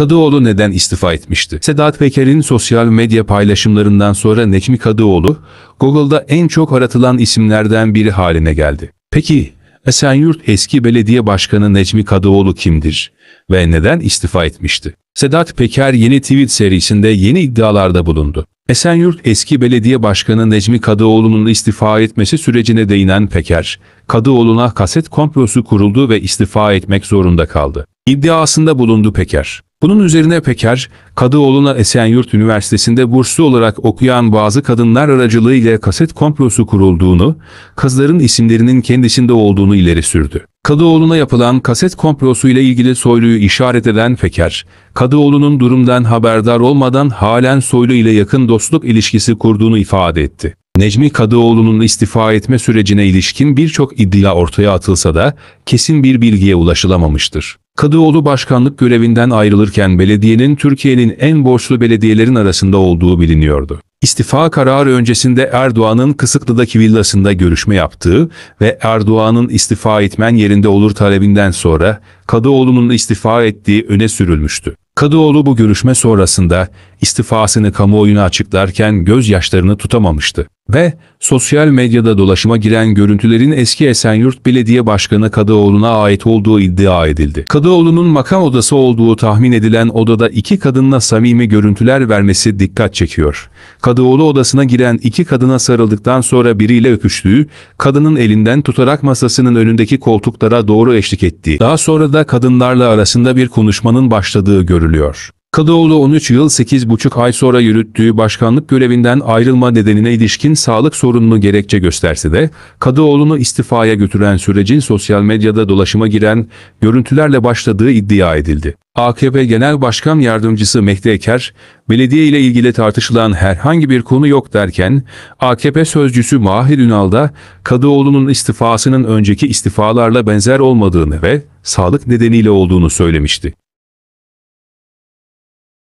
Kadıoğlu neden istifa etmişti? Sedat Peker'in sosyal medya paylaşımlarından sonra Necmi Kadıoğlu, Google'da en çok aratılan isimlerden biri haline geldi. Peki, Esenyurt eski belediye başkanı Necmi Kadıoğlu kimdir ve neden istifa etmişti? Sedat Peker yeni tweet serisinde yeni iddialarda bulundu. Esenyurt eski belediye başkanı Necmi Kadıoğlu'nun istifa etmesi sürecine değinen Peker, Kadıoğlu'na kaset komplosu kuruldu ve istifa etmek zorunda kaldı. İddiasında bulundu Peker. Bunun üzerine Peker, Kadıoğlu'na Esenyurt Üniversitesi'nde burslu olarak okuyan bazı kadınlar aracılığıyla kaset komplosu kurulduğunu, kızların isimlerinin kendisinde olduğunu ileri sürdü. Kadıoğlu'na yapılan kaset komplosu ile ilgili Soylu'yu işaret eden Peker, Kadıoğlu'nun durumdan haberdar olmadan halen Soylu ile yakın dostluk ilişkisi kurduğunu ifade etti. Necmi Kadıoğlu'nun istifa etme sürecine ilişkin birçok iddia ortaya atılsa da kesin bir bilgiye ulaşılamamıştır. Kadıoğlu başkanlık görevinden ayrılırken belediyenin Türkiye'nin en borçlu belediyelerin arasında olduğu biliniyordu. İstifa kararı öncesinde Erdoğan'ın Kısıklı'daki villasında görüşme yaptığı ve Erdoğan'ın istifa etmen yerinde olur talebinden sonra Kadıoğlu'nun istifa ettiği öne sürülmüştü. Kadıoğlu bu görüşme sonrasında istifasını kamuoyuna açıklarken gözyaşlarını tutamamıştı ve sosyal medyada dolaşıma giren görüntülerin eski Esenyurt Belediye Başkanı Kadıoğlu'na ait olduğu iddia edildi. Kadıoğlu'nun makam odası olduğu tahmin edilen odada iki kadınla samimi görüntüler vermesi dikkat çekiyor. Kadıoğlu odasına giren iki kadına sarıldıktan sonra biriyle öpüştüğü, kadının elinden tutarak masasının önündeki koltuklara doğru eşlik ettiği, daha sonra da kadınlarla arasında bir konuşmanın başladığı görülüyor. Kadıoğlu 13 yıl 8,5 ay sonra yürüttüğü başkanlık görevinden ayrılma nedenine ilişkin sağlık sorununu gerekçe gösterse de, Kadıoğlu'nu istifaya götüren sürecin sosyal medyada dolaşıma giren görüntülerle başladığı iddia edildi. AKP Genel Başkan Yardımcısı Mehdi Eker, belediye ile ilgili tartışılan herhangi bir konu yok derken, AKP sözcüsü Mahir Ünal da Kadıoğlu'nun istifasının önceki istifalarla benzer olmadığını ve sağlık nedeniyle olduğunu söylemişti.